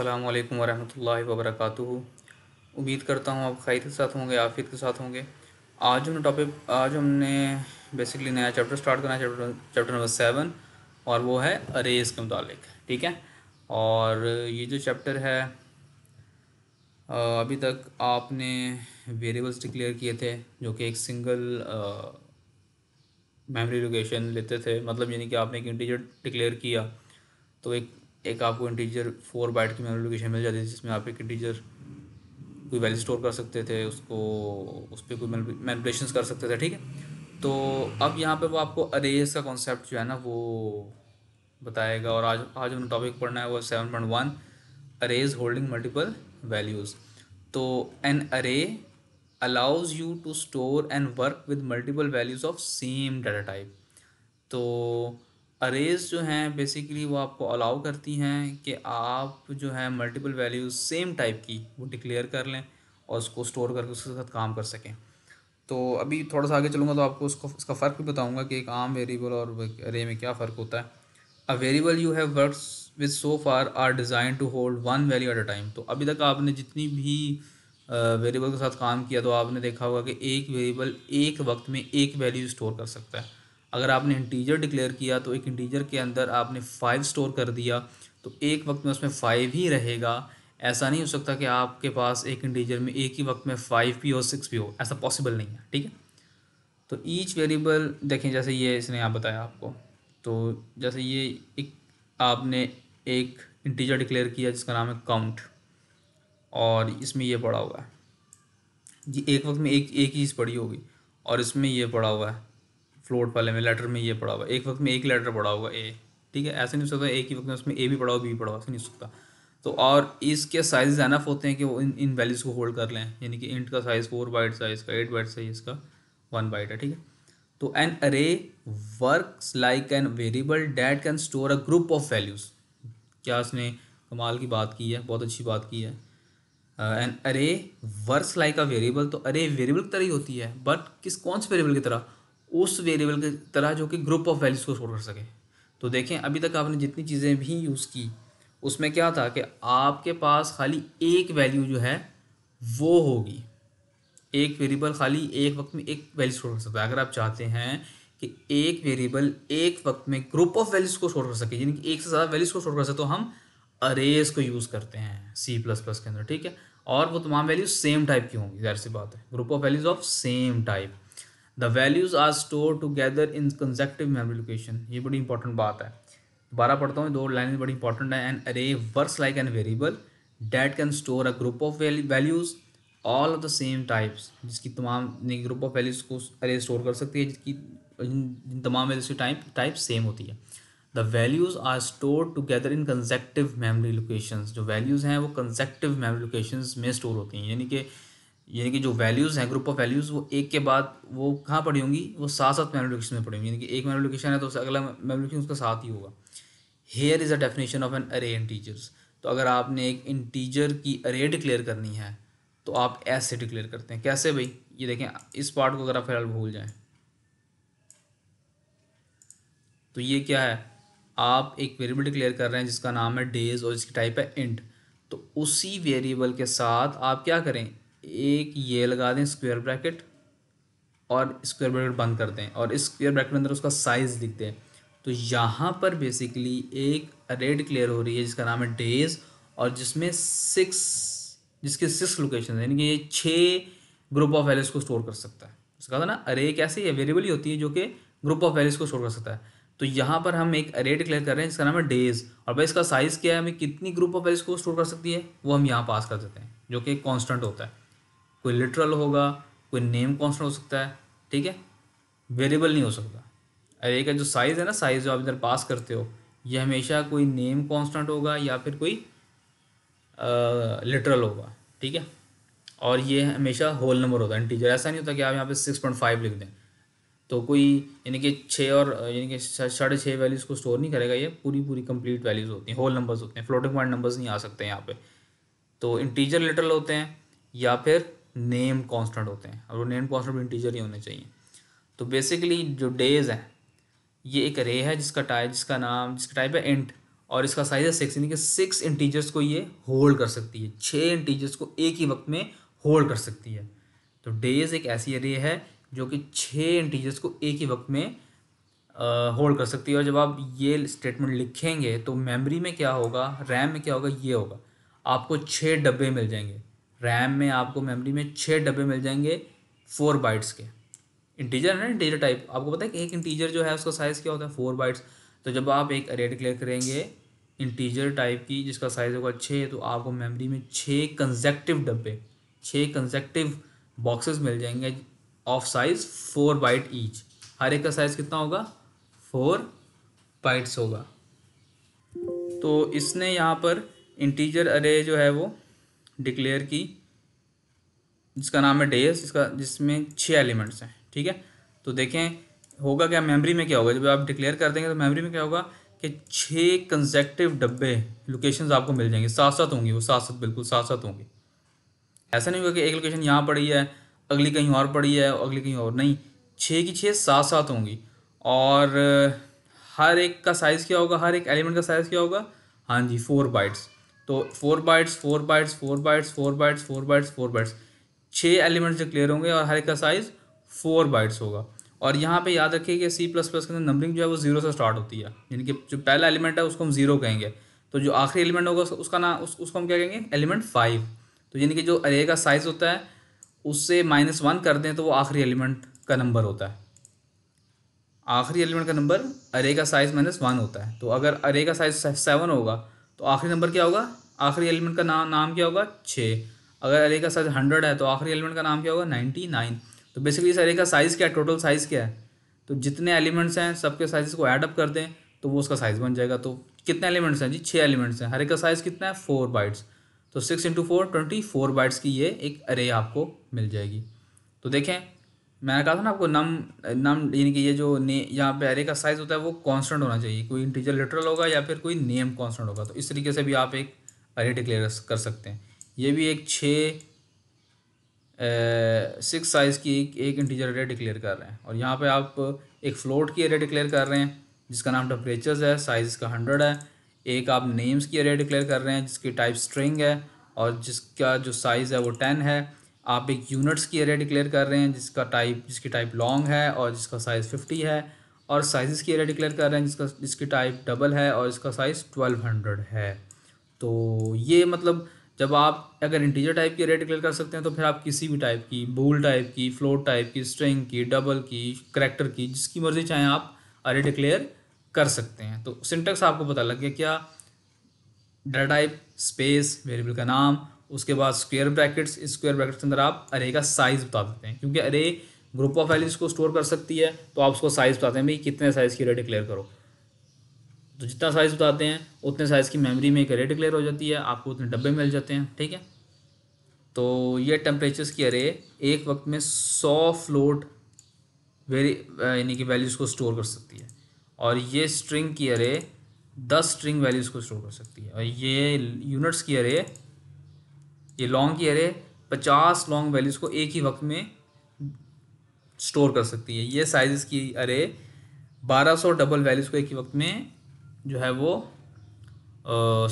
अल्लाम वरहमल वबरक उम्मीद करता हूँ आप खैर के साथ होंगे आफियत के साथ होंगे आज हमने टॉपिक आज हमने बेसिकली नया चैप्टर स्टार्ट करना है चैप्टर चैप्टर नंबर सेवन और वो है अरेज के मुतालिक ठीक है और ये जो चैप्टर है अभी तक आपने वेरिएबल्स डिक्लेयर किए थे जो कि एक सिंगल मेमोरी लोकेशन लेते थे मतलब यानी कि आपने एक इंटीजर डिक्लेयर किया तो एक एक आपको इंटीजर फोर बाइट की मेमोरी लोकेशन मिल जाती थी जिसमें आप एक इंटीजर कोई वैल्यू स्टोर कर सकते थे उसको उस पर कोई मैनिपुलेशन कर सकते थे ठीक है तो अब यहाँ पे वो आपको अरेज का कॉन्सेप्ट जो है ना वो बताएगा और आज आज हमने टॉपिक पढ़ना है वो seven point one arrays holding multiple values तो an array allows you to store and work with multiple values of same data type तो अरेज जो हैं बेसिकली वो आपको अलाउ करती हैं कि आप जो है मल्टीपल वैल्यूज सेम टाइप की वो डिक्लेयर कर लें और उसको स्टोर करके उसके साथ काम कर सकें तो अभी थोड़ा सा आगे चलूँगा तो आपको उसको उसका फ़र्क भी बताऊँगा कि एक आम वेरिएबल और अरे में क्या फ़र्क होता है a variable you have work with so far are design to hold one value at a time तो अभी तक आपने जितनी भी वेरिएबल के साथ काम किया तो आपने देखा होगा कि एक वेरिएबल एक वक्त में एक वैल्यू स्टोर कर सकता है अगर आपने इंटीजर डिक्लेयर किया तो एक इंटीजर के अंदर आपने फ़ाइव स्टोर कर दिया तो एक वक्त में उसमें फ़ाइव ही रहेगा ऐसा नहीं हो सकता कि आपके पास एक इंटीजर में एक ही वक्त में फ़ाइव भी हो सिक्स भी हो ऐसा पॉसिबल नहीं है ठीक है तो ईच वेरिएबल देखें जैसे ये इसने यहाँ आप बताया आपको तो जैसे ये एक आपने एक इंटीजर डिक्लेयर किया जिसका नाम है काउंट और इसमें ये पड़ा हुआ है ये एक वक्त में एक एक चीज़ पड़ी होगी और इसमें ये पड़ा हुआ है फ्लोट वाले में लेटर में ये पड़ा होगा एक वक्त में एक लेटर पड़ा होगा ए ठीक है ऐसे नहीं हो सकता एक ही वक्त में उसमें ए भी पड़ा हो बी पड़ा हो ऐसे नहीं हो सकता तो और इसके साइज़ एनफ होते हैं कि वो इन इन वैल्यूज़ को होल्ड कर लें यानी कि इंट का साइज़ फोर बाइट साइज का एट बाइट साइज का वन बाइट है ठीक है तो an array work like an variable that can store a group of values क्या उसने कमाल की बात की है बहुत अच्छी बात की है N array work like a variable तो अरे वेरिएबल की तरह ही होती है बट किस कौन से वेरिएबल की तरह उस वेरिएबल की तरह जो कि ग्रुप ऑफ वैल्यूज़ को स्टोर कर सके तो देखें अभी तक आपने जितनी चीज़ें भी यूज़ की उसमें क्या था कि आपके पास खाली एक वैल्यू जो है वो होगी एक वेरिएबल खाली एक वक्त में एक वैल्यू स्टोर कर सकता है अगर आप चाहते हैं कि एक वेरिएबल एक वक्त में ग्रुप ऑफ वैल्यूज़ को स्टोर कर सके यानी कि एक से ज़्यादा वैल्यूज़ को स्टोर कर सके तो हम अरेज को यूज़ करते हैं सी प्लस प्लस के अंदर ठीक है और वो तमाम वैल्यूज सेम टाइप की होंगी जाहिर सी बात है group of values of same type the values are store together in contiguous memory location ये बड़ी इंपॉर्टेंट बात है दोबारा पढ़ता हूँ दो लाइन बड़ी इंपॉर्टेंट है and array works like an variable that can store a group of values all of the same types जिसकी तमाम ग्रुप ऑफ वैल्यूज़ को अरे स्टोर कर सकती है जिसकी जिन तमाम टाइप टाइप सेम होती है the values are store together in contiguous memory location जो वैल्यूज़ हैं वो कंजेक्टिव मेमोरी लोकेशन में स्टोर होती हैं यानी कि यानी कि जो वैल्यूज़ हैं ग्रुप ऑफ वैल्यूज़ वो एक के बाद वो कहाँ पड़ी होंगी वो साथ साथ लोकेशन में पड़ी होंगी यानी कि एक लोकेशन है तो उसका अगला लोकेशन उसका साथ ही होगा here is a definition of an array integers तो अगर आपने एक इंटीजर की अरे डिक्लेयर करनी है तो आप ऐसे डिक्लेयर करते हैं कैसे भाई ये देखें इस पार्ट को अगर आप फिलहाल भूल जाएँ तो ये क्या है आप एक वेरिएबल डिक्लेयर कर रहे हैं जिसका नाम है डेज और इसकी टाइप है इंट तो उसी वेरिएबल के साथ आप क्या करें एक ये लगा दें स्क्वायर ब्रैकेट और स्क्वायर ब्रैकेट बंद कर दें और स्क्वायर ब्रैकेट के अंदर उसका साइज़ लिख दें तो यहाँ पर बेसिकली एक रेड क्लियर हो रही है जिसका नाम है डेज और जिसमें सिक्स जिसके सिक्स लोकेशन यानी कि ये छः ग्रुप ऑफ वैल्यूज़ को स्टोर कर सकता है उसका था ना अरे एक ऐसी वेरिएबल ही होती है जो कि ग्रुप ऑफ वैल्यूज़ को स्टोर कर सकता है तो यहाँ पर हम एक अरे डिक्लेयर कर रहे हैं जिसका नाम है डेज और भाई इसका साइज़ क्या है हमें कितनी ग्रुप ऑफ वैल्यूज़ को स्टोर कर सकती है वो हम यहाँ पास कर देते हैं जो कि कॉन्स्टेंट होता है कोई लिटरल होगा कोई नेम कॉन्स्टेंट हो सकता है ठीक है वेरिएबल नहीं हो सकता अरे का जो साइज़ है ना साइज़ जो आप इधर पास करते हो ये हमेशा कोई नेम कॉन्स्टेंट होगा या फिर कोई लिटरल होगा ठीक है और ये हमेशा होल नंबर होता है इंटीजर ऐसा नहीं होता कि आप यहाँ पे सिक्स पॉइंट फाइव लिख दें तो कोई यानी कि छः और यानी कि साढ़े छः वैल्यूज़ को स्टोर नहीं करेगा ये पूरी पूरी कंप्लीट वैल्यूज़ होती हैं होल नंबर्स होते हैं फ्लोटिंग पॉइंट नंबर्स नहीं आ सकते यहाँ पे तो इंटीजर लिटरल होते हैं या फिर नेम कांस्टेंट होते हैं और वो नेम कांस्टेंट इंटीजर ही होने चाहिए तो बेसिकली जो डेज है ये एक रे है जिसका टाइप जिसका नाम जिसका टाइप है इंट और इसका साइज है सिक्स यानी कि सिक्स इंटीजर्स को ये होल्ड कर सकती है छः इंटीजर्स को एक ही वक्त में होल्ड कर सकती है तो डेज एक ऐसी रे है जो कि छः इंटीजर्स को एक ही वक्त में होल्ड कर सकती है और जब आप ये स्टेटमेंट लिखेंगे तो मेमोरी में क्या होगा रैम में क्या होगा ये होगा आपको छः डब्बे मिल जाएंगे रैम में आपको मेमोरी में छः डब्बे मिल जाएंगे फोर बाइट्स के इंटीजर है ना इंटीजर टाइप आपको पता है कि एक इंटीजर जो है उसका साइज़ क्या होता है फोर बाइट्स तो जब आप एक अरे क्लियर करेंगे इंटीजर टाइप की जिसका साइज़ होगा छः तो आपको मेमोरी में छः कंजेक्टिव डब्बे छः कंजेक्टिव बॉक्सेस मिल जाएंगे of size four byte each हर एक का साइज़ कितना होगा फोर बाइट्स होगा तो इसने यहाँ पर इंटीजर अरे जो है वो डिक्लेयर की जिसका नाम है डेस इसका जिसमें छः एलिमेंट्स हैं ठीक है तो देखें होगा क्या मेमोरी में क्या होगा जब आप डिक्लेयर कर देंगे तो मेमोरी में क्या होगा कि छः कंजेक्टिव डब्बे लोकेशंस आपको मिल जाएंगे साथ साथ होंगी वो साथ साथ बिल्कुल साथ साथ होंगे ऐसा नहीं होगा कि एक लोकेशन यहाँ पड़ी है अगली कहीं और पड़ी है अगली कहीं और नहीं छः की छः सात सात होंगी और हर एक का साइज़ क्या होगा हर एक एलिमेंट का साइज़ क्या होगा हाँ जी फोर बाइट्स तो four bytes four bytes four bytes four bytes four bytes four bytes छः एलिमेंट्स जो क्लियर होंगे और हर एक का साइज़ फोर बाइट्स होगा और यहाँ पे याद रखिए कि सी प्लस प्लस के अंदर नंबरिंग जो है वो जीरो से स्टार्ट होती है यानी कि जो पहला एलिमेंट है उसको हम जीरो कहेंगे तो जो आखिरी एलिमेंट होगा उसका ना उस, उसको हम क्या कहेंगे एलिमेंट फाइव तो यानी कि जो अरे का साइज़ होता है उससे माइनस वन कर दें तो वो आखिरी एलिमेंट का नंबर होता है आखिरी एलिमेंट का नंबर अरे का साइज़ माइनस वन होता है तो अगर अरे का साइज़ सेवन होगा तो आखिरी नंबर क्या होगा आखिरी एलिमेंट का नाम नाम क्या होगा छः अगर एरे का साइज हंड्रेड है तो आखिरी एलिमेंट का नाम क्या होगा नाइन्टी नाइन तो बेसिकली इस एरे का साइज़ क्या है टोटल साइज़ क्या है तो जितने एलिमेंट्स हैं सबके साइज को ऐडअप कर दें तो वो उसका साइज़ बन जाएगा तो कितने एलिमेंट्स हैं जी छः एलिमेंट्स हैं हरे का साइज़ कितना है फोर बाइट्स तो six into four twenty four bytes की ये एक अरे आपको मिल जाएगी तो देखें मैंने कहा था ना आपको नम नम यानी कि ये जो ने यहाँ पे एरे का साइज़ होता है वो कांस्टेंट होना चाहिए कोई इंटीजर लिटरल होगा या फिर कोई नेम कांस्टेंट होगा तो इस तरीके से भी आप एक एरे डिक्लेयर कर सकते हैं ये भी एक छः सिक्स साइज़ की एक, एक इंटीजर एरे डिक्लेयर कर रहे हैं और यहाँ पर आप एक फ्लोट की एरे डिक्लेयर कर रहे हैं जिसका नाम टेम्परेचर है साइज़ का हंड्रेड है एक आप नेम्स की एरे डिक्लेयर कर रहे हैं जिसकी टाइप स्ट्रिंग है और जिसका जो साइज़ है वो टेन है आप एक यूनिट्स की एरिया डिक्लेयर कर रहे हैं जिसका टाइप जिसकी टाइप लॉन्ग है और जिसका साइज़ फिफ्टी है और साइज़ की एरिया डिक्लेयर कर रहे हैं जिसका जिसकी टाइप डबल है और इसका साइज़ ट्वेल्व हंड्रेड है तो ये मतलब जब आप अगर इंटीजर टाइप की एरिया डिक्लेयर कर सकते हैं तो फिर आप किसी भी टाइप की बोल टाइप की फ्लोट टाइप की स्ट्रिंग की डबल की करेक्टर की जिसकी मर्ज़ी चाहें आप एरिया डिक्लेयर कर सकते हैं तो सिंटेक्स आपको पता लग गया क्या डाटा टाइप स्पेस वेरिएबल का नाम उसके बाद स्क्वेयर ब्रैकेट्स स्क्वेयर ब्रैकेट्स के अंदर आप अरे का साइज़ बता देते हैं क्योंकि अरे ग्रुप ऑफ वैल्यूज़ को स्टोर कर सकती है तो आप उसको साइज़ बताते हैं भाई कितने साइज़ की रेट डिक्लेयर करो तो जितना साइज़ बताते हैं उतने साइज़ की मेमोरी में एक रेट डिक्लेयर हो जाती है आपको उतने डब्बे मिल जाते हैं ठीक है तो ये टेम्परेचर्स की अरे एक वक्त में सौ फ्लोट वेरी यानी कि वैल्यूज़ को स्टोर कर सकती है और ये स्ट्रिंग की अरे दस स्ट्रिंग वैल्यूज़ को स्टोर कर सकती है और ये यूनिट्स की अरे ये लॉन्ग की अरे पचास लॉन्ग वैल्यूज़ को एक ही वक्त में स्टोर कर सकती है ये साइज़ की अरे बारह सौ डबल वैल्यूज़ को एक ही वक्त में जो है वो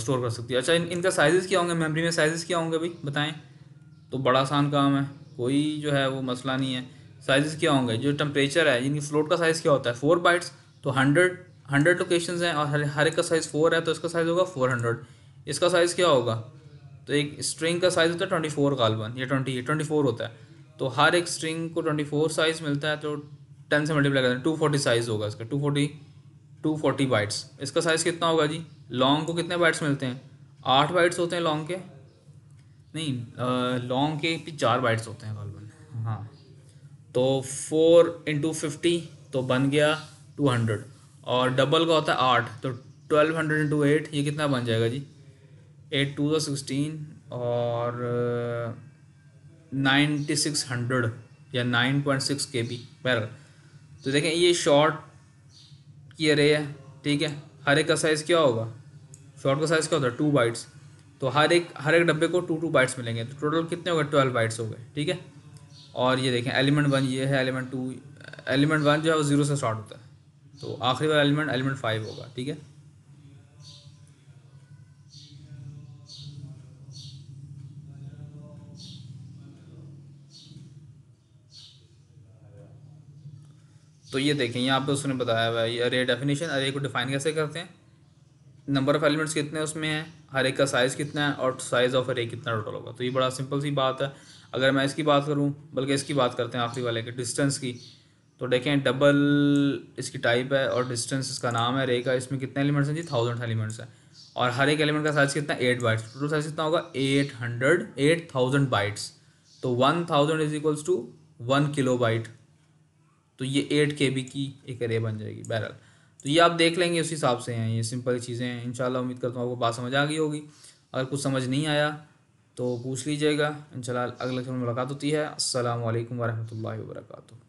स्टोर कर सकती है अच्छा इन इनका साइज़ क्या होंगे मेमोरी में साइज़ क्या होंगे भाई बताएं तो बड़ा आसान काम है कोई जो है वो मसला नहीं है साइज़ क्या होंगे जो टम्परेचर है इनकी फ्लोट का साइज़ क्या होता है फोर बाइट्स तो हंड्रेड हंड्रेड लोकेशन हैं और हर एक का साइज़ फोर है तो इसका साइज़ होगा फोर हंड्रेड इसका साइज़ क्या होगा तो एक स्ट्रिंग का साइज़ होता है ट्वेंटी फोर गालबन या ट्वेंटी ट्वेंटी फोर होता है तो हर एक स्ट्रिंग को ट्वेंटी फोर साइज़ मिलता है तो टेन से मल्टीप्लाई करते हैं टू फोर्टी साइज़ होगा इसका two forty two forty bytes इसका साइज़ कितना होगा जी लॉन्ग को कितने बाइट्स मिलते हैं आठ बाइट्स होते हैं लॉन्ग के नहीं लॉन्ग के भी चार बाइट्स होते हैं कार्बन हाँ तो फोर इंटू फिफ्टी तो बन गया टू हंड्रेड और डबल का होता है आठ तो ट्वेल्व हंड्रेड इंटू एट ये कितना बन जाएगा जी एट टू सिक्सटीन और नाइन्टी सिक्स हंड्रेड या nine point six K B बैरल तो देखें ये शॉर्ट की अरे है ठीक है हर एक का साइज़ क्या होगा शॉर्ट का साइज़ क्या होता है टू बाइट्स तो हर एक हर एक डब्बे को टू टू बाइट्स मिलेंगे तो टोटल कितने हो गए ट्वेल्व बाइट्स हो गए ठीक है और ये देखें एलिमेंट वन ये है एलिमेंट टू एलिमेंट वन जो है वो ज़ीरो से स्टार्ट होता है तो आखिरी वाला एलिमेंट एलिमेंट फाइव होगा ठीक है तो ये देखें यहाँ पे उसने बताया हुआ है अरे डेफिनेशन अरे को डिफाइन कैसे करते हैं नंबर ऑफ़ एलिमेंट्स कितने उसमें हैं हर एक का साइज़ कितना है और साइज़ ऑफ अरे कितना टोटल होगा तो ये बड़ा सिंपल सी बात है अगर मैं इसकी बात करूँ बल्कि इसकी बात करते हैं आखिरी वाले के डिस्टेंस की तो देखें डबल इसकी टाइप है और डिस्टेंस इसका नाम है रे का इसमें कितने एलिमेंट्स हैं जी थाउजेंड एलिमेंट्स हैं और हर एक एलिमेंट का साइज़ कितना एट बाइट्स टोटल साइज़ कितना होगा eight hundred eight thousand bytes तो one thousand is equals to one kilo byte तो ये एट के बी की एक रे बन जाएगी बहरहाल तो ये आप देख लेंगे उस हिसाब से हैं ये सिंपल चीज़ें हैं इन उम्मीद करता हूँ आपको बात समझ आ गई होगी अगर कुछ समझ नहीं आया तो पूछ लीजिएगा इन अगले में मुलाकात होती है असल वरहमल वर्का